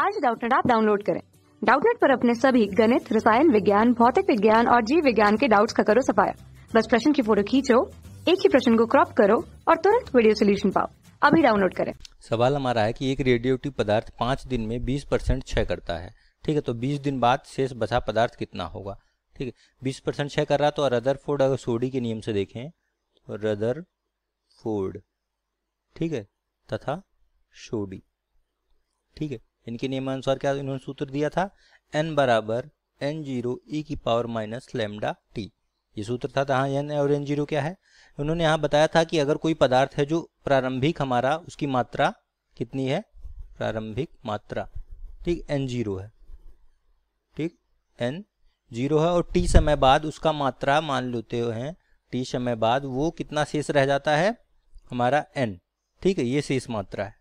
आज डाउटनेट आप डाउनलोड करें डाउटनेट पर अपने सभी गणित रसायन विज्ञान भौतिक विज्ञान और जीव विज्ञान के डाउट्स का करो सफाया बस प्रश्न की फोटो खींचो एक ही प्रश्न को क्रॉप करो और तुरंत वीडियो सोल्यूशन पाओ अभी डाउनलोड करें सवाल हमारा है कि एक रेडियोटिव पदार्थ पाँच दिन में बीस परसेंट क्षय करता है ठीक है तो बीस दिन बाद शेष बचा पदार्थ कितना होगा ठीक है बीस परसेंट क्षय कर रहा तो रदर फोर्ड अगर सोडी के नियम से देखें तो रदर फोर्ड ठीक है तथा सोडी ठीक है इनके नियमानुसार क्या इन्होंने सूत्र दिया था एन बराबर एन जीरो ई e की पावर माइनस लेमडा टी ये सूत्र था जहाँ एन और एन जीरो क्या है उन्होंने यहाँ बताया था कि अगर कोई पदार्थ है जो प्रारंभिक हमारा उसकी मात्रा कितनी है प्रारंभिक मात्रा ठीक एन जीरो है ठीक एन जीरो है और टी समय बाद उसका मात्रा मान लेते हैं टी समय बाद वो कितना शेष रह जाता है हमारा एन ठीक है ये शेष मात्रा है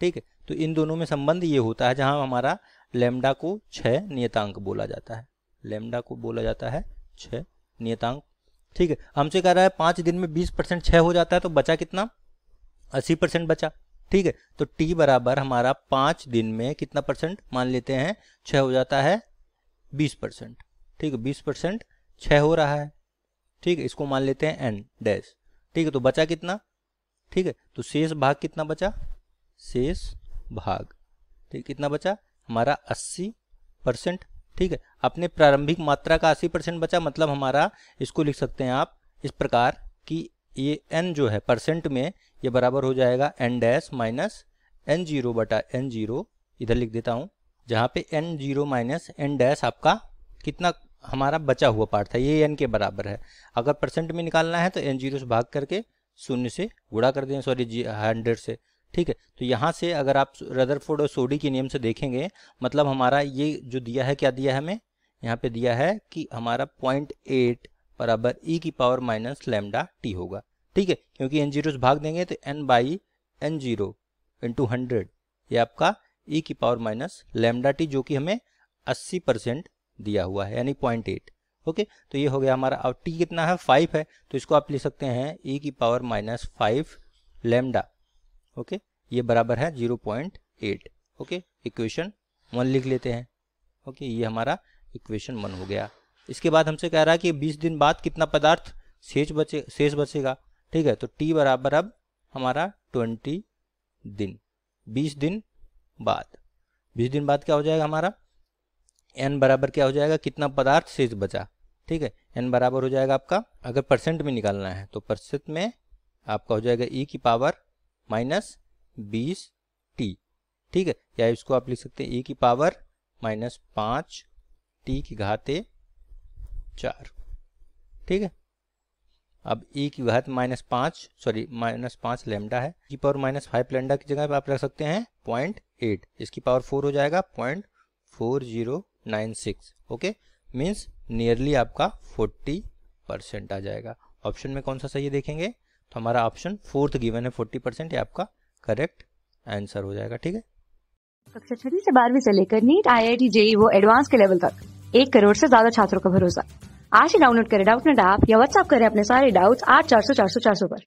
ठीक है तो इन दोनों में संबंध ये होता है जहां हमारा लेमडा को छः नियतांक बोला जाता है लेमडा को बोला जाता है छ नियतांक ठीक है हमसे कह रहा है पांच दिन में बीस परसेंट छ हो जाता है तो बचा कितना अस्सी परसेंट बचा ठीक है तो t बराबर हमारा पांच दिन में कितना परसेंट मान लेते हैं छ हो जाता है बीस परसेंट ठीक है बीस परसेंट छ हो रहा है ठीक है इसको मान लेते हैं एन डैश ठीक है तो बचा कितना ठीक है तो शेष भाग कितना बचा शेष भाग ठीक कितना बचा हमारा 80 परसेंट ठीक है अपने प्रारंभिक मात्रा का 80 परसेंट बचा मतलब हमारा इसको लिख सकते हैं आप इस प्रकार कि ये एन जो है परसेंट में ये बराबर हो जाएगा N dash minus N zero बटा एन जीरो इधर लिख देता हूँ जहाँ पे N zero minus N dash आपका कितना हमारा बचा हुआ पार्ट था ये एन के बराबर है अगर परसेंट में निकालना है तो एन जीरो से भाग करके शून्य से गुड़ा कर दें सॉरी जी हंड्रेड से ठीक है तो यहाँ से अगर आप रदरफोर्ड और सोडी के नियम से देखेंगे मतलब हमारा ये जो दिया है क्या दिया है हमें यहाँ पे दिया है कि हमारा पॉइंट एट बराबर ई e की पावर माइनस लेमडा टी होगा ठीक है क्योंकि एन जीरो भाग देंगे तो N by N zero into hundred ये आपका ई e की पावर माइनस लेमडा टी जो कि हमें अस्सी परसेंट दिया हुआ है यानी पॉइंट एट ओके तो ये हो गया हमारा अब टी कितना है फाइव है तो इसको आप ले सकते हैं ई e की power minus five lambda okay ये बराबर है zero point eight okay equation one लिख लेते हैं ओके ये हमारा इक्वेशन वन हो गया इसके बाद हमसे कह रहा है कि बीस दिन बाद कितना पदार्थ शेष बचे शेष बचेगा ठीक है तो टी बराबर अब हमारा ट्वेंटी दिन बीस दिन बाद बीस दिन बाद क्या हो जाएगा हमारा एन बराबर क्या हो जाएगा कितना पदार्थ शेष बचा ठीक है एन बराबर हो जाएगा आपका अगर परसेंट में निकालना है तो परसेंट में आपका हो जाएगा ई e की पावर माइनस बीस टी ठीक है या इसको आप लिख सकते हैं ए की पावर माइनस पांच टी की घाते चार ठीक है अब ए की घात माइनस पांच सॉरी माइनस पांच लेमडा है की पावर माइनस फाइव लेमडा की जगह पर आप रख सकते हैं पॉइंट एट इसकी पावर फोर हो जाएगा point four zero nine six okay means nearly आपका फोर्टी परसेंट आ जाएगा ऑप्शन में कौन सा सही देखेंगे तो हमारा ऑप्शन फोर्थ गिवन है फोर्टी परसेंट ये आपका करेक्ट आंसर हो जाएगा ठीक है कक्षा छठी से बारहवीं से लेकर NEET I I T JEE वो एडवांस के लेवल तक एक करोड़ से ज्यादा छात्रों का भरोसा आज ही डाउनलोड करें डाउट नेट ऐप या व्हाट्सएप करें अपने सारे डाउट्स आठ चार सौ चार सौ चार सौ पर